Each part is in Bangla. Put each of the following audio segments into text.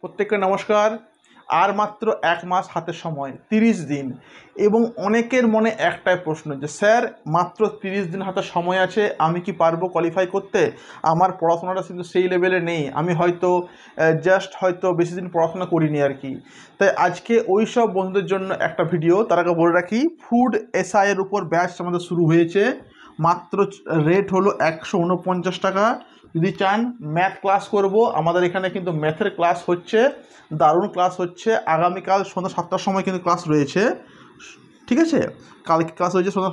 প্রত্যেককে নমস্কার আর মাত্র এক মাস হাতে সময় তিরিশ দিন এবং অনেকের মনে একটাই প্রশ্ন যে স্যার মাত্র তিরিশ দিন হাতে সময় আছে আমি কি পারবো কোয়ালিফাই করতে আমার পড়াশোনাটা কিন্তু সেই লেভেলে নেই আমি হয়তো জাস্ট হয়তো বেশি দিন পড়াশোনা করিনি আর কি তাই আজকে ওই সব বন্ধুদের জন্য একটা ভিডিও তার আগে বলে রাখি ফুড এসআইয়ের উপর ব্যাচ আমাদের শুরু হয়েছে মাত্র রেট হলো একশো উনপঞ্চাশ টাকা যদি চান ম্যাথ ক্লাস করব আমাদের এখানে কিন্তু ম্যাথের ক্লাস হচ্ছে দারুণ ক্লাস হচ্ছে আগামীকাল সন্ধ্যা সাতটার সময় কিন্তু ক্লাস রয়েছে ঠিক আছে কালকে ক্লাস হয়েছে সন্ধ্যা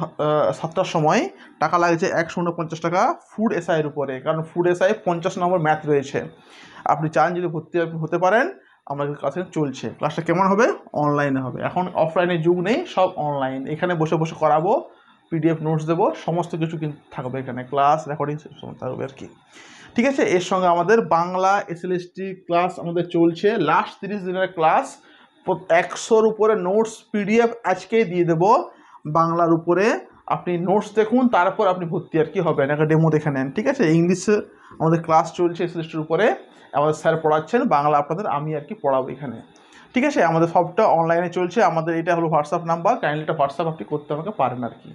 সাতটার সময় টাকা লাগছে একশো উনপঞ্চাশ টাকা ফুড এসআইয়ের উপরে কারণ ফুড এসআই পঞ্চাশ নম্বর ম্যাথ রয়েছে আপনি চান যদি ভর্তি হতে পারেন আমাদের ক্লাসে চলছে ক্লাসটা কেমন হবে অনলাইনে হবে এখন অফলাইনে যুগ নেই সব অনলাইন এখানে বসে বসে করাবো পিডিএফ নোটস দেবো সমস্ত কিছু কিন্তু থাকবে এখানে ক্লাস রেকর্ডিং থাকবে আর কি ঠিক আছে এর সঙ্গে আমাদের বাংলা এসএলএসটি ক্লাস আমাদের চলছে লাস্ট তিরিশ দিনের ক্লাস একশোর উপরে নোটস পিডিএফ আজকেই দিয়ে দেব বাংলার উপরে আপনি নোটস দেখুন তারপর আপনি ভর্তি আর কি হবেন একটা ডেমো দেখে নেন ঠিক আছে ইংলিশে আমাদের ক্লাস চলছে এসএলএসটির উপরে আমাদের স্যার পড়াচ্ছেন বাংলা আপনাদের আমি আর কি পড়াবো এখানে ঠিক আছে আমাদের সবটা অনলাইনে চলছে আমাদের এটা হলো হোয়াটসঅ্যাপ নাম্বার কাইন্ডলি এটা হোয়াটসঅ্যাপ আপনি করতে আমাকে পারেন আর কি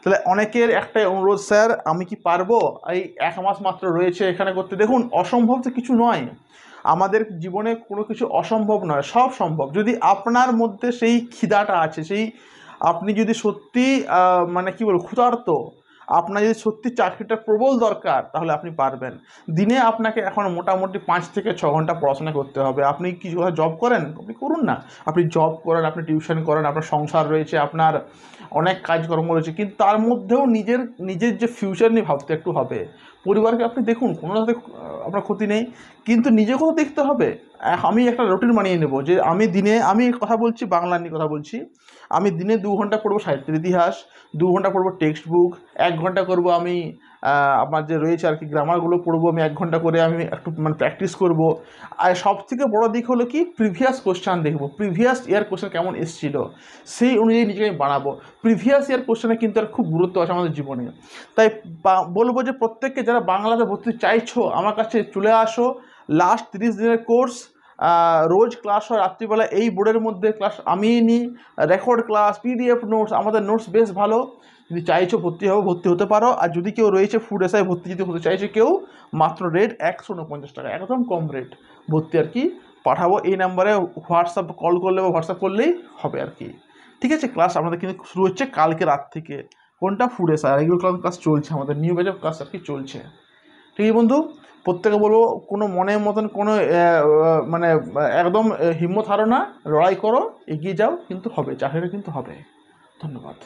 তাহলে অনেকের একটাই অনুরোধ স্যার আমি কি পারবো এই এক মাস মাত্র রয়েছে এখানে করতে দেখুন অসম্ভব তো কিছু নয় আমাদের জীবনে কোনো কিছু অসম্ভব নয় সব সম্ভব যদি আপনার মধ্যে সেই খিদাটা আছে সেই আপনি যদি সত্যি মানে কি বলবো ক্ষুধার্ত আপনার যদি সত্যি চাকরিটা প্রবল দরকার তাহলে আপনি পারবেন দিনে আপনাকে এখন মোটামুটি পাঁচ থেকে ছ ঘন্টা পড়াশোনা করতে হবে আপনি কিছু জব করেন আপনি করুন করুন না আপনি জব করেন আপনি টিউশন করেন আপনার সংসার রয়েছে আপনার অনেক কাজকর্ম রয়েছে কিন্তু তার মধ্যেও নিজের নিজের যে ফিউচার নিয়ে ভাবতে একটু হবে পরিবারকে আপনি দেখুন কোনো সাথে আপনার ক্ষতি নেই কিন্তু নিজেকেও দেখতে হবে আমি একটা রুটিন বানিয়ে নেব যে আমি দিনে আমি কথা বলছি বাংলা নিয়ে কথা বলছি আমি দিনে দু ঘন্টা পড়বো সাহিত্যের ইতিহাস দু ঘন্টা পড়বো টেক্সট বুক এক ঘন্টা করবো আমি আমার যে রয়েছে আর কি গ্রামারগুলো পড়বো আমি এক ঘন্টা করে আমি একটু মানে প্র্যাকটিস করবো আর সব থেকে বড়ো দিক হলো কি প্রিভিয়াস কোশ্চান দেখব প্রিভিয়াস ইয়ার কোশ্চেন কেমন এসেছিল সেই অনুযায়ী নিজেকে আমি বানাবো প্রিভিয়াস ইয়ার কোশ্চেনে কিন্তু আর খুব গুরুত্ব আছে আমাদের জীবনে তাই বলবো যে প্রত্যেককে যারা বাংলাতে ভর্তি চাইছো আমার কাছে চলে আসো লাস্ট তিরিশ দিনের কোর্স রোজ ক্লাস হয় রাত্রিবেলা এই বোর্ডের মধ্যে ক্লাস আমি নিই রেকর্ড ক্লাস পিডিএফ নোটস আমাদের নোটস বেশ ভালো যদি চাইছো ভর্তি হবে ভর্তি হতে পারো আর যদি কেউ রয়েছে ফুড এসআই ভর্তি যদি হতে চাইছে কেউ মাত্র রেট একশো উনপঞ্চাশ টাকা একদম কম রেট ভর্তি আর কি পাঠাবো এই নাম্বারে হোয়াটসঅ্যাপ কল করলে বা হোয়াটসঅ্যাপ করলেই হবে আর কি ঠিক আছে ক্লাস আমাদের কিন্তু শুরু হচ্ছে কালকে রাত থেকে কোনটা ফুড এসআই রেগুলার এগুলো ক্লাস চলছে আমাদের নিউ ব্যাচ অফ ক্লাস আর কি চলছে ঠিক আছে বন্ধু প্রত্যেকে বলবো কোনো মনের মতন কোনো মানে একদম হিম্মত হারো না লড়াই করো এগিয়ে যাও কিন্তু হবে চাকরিটা কিন্তু হবে ধন্যবাদ